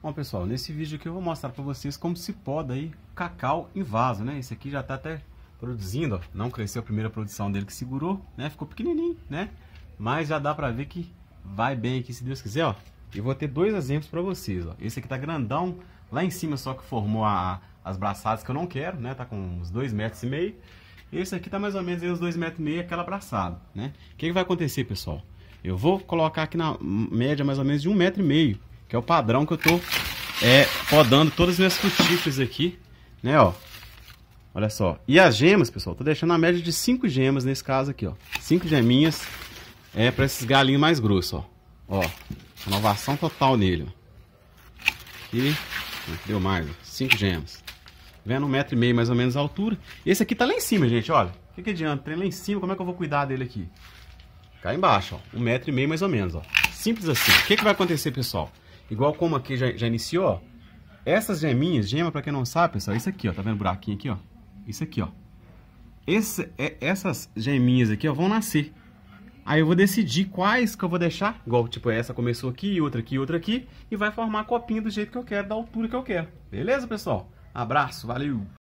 Bom pessoal, nesse vídeo aqui eu vou mostrar para vocês como se poda aí cacau em vaso, né? Esse aqui já está até produzindo, ó. não cresceu a primeira produção dele que segurou, né? Ficou pequenininho, né? Mas já dá para ver que vai bem aqui, se Deus quiser, ó. Eu vou ter dois exemplos para vocês, ó. Esse aqui tá grandão, lá em cima só que formou a, as braçadas que eu não quero, né? Tá com uns dois metros e meio. Esse aqui tá mais ou menos aí uns dois metros e meio, aquela braçada, né? O que, que vai acontecer, pessoal? Eu vou colocar aqui na média mais ou menos de um metro e meio que é o padrão que eu tô é, podando todas as minhas cutículas aqui, né, ó. Olha só. E as gemas, pessoal, tô deixando a média de 5 gemas nesse caso aqui, ó. 5 geminhas é para esses galinhos mais grossos, ó. Ó, inovação total nele, ó. E deu mais, 5 gemas. Tá vendo um metro e meio mais ou menos a altura. Esse aqui tá lá em cima, gente, olha. O que, que adianta? Tem lá em cima, como é que eu vou cuidar dele aqui? Cá embaixo, ó. Um metro e meio mais ou menos, ó. Simples assim. O que, que vai acontecer, pessoal? Igual como aqui já, já iniciou, ó. Essas geminhas, gema, para quem não sabe, pessoal, isso aqui, ó. Tá vendo o buraquinho aqui, ó? Isso aqui, ó. Esse, é, essas geminhas aqui, ó, vão nascer. Aí eu vou decidir quais que eu vou deixar, igual tipo essa começou aqui, outra aqui, outra aqui, e vai formar a copinha do jeito que eu quero, da altura que eu quero. Beleza, pessoal? Abraço, valeu!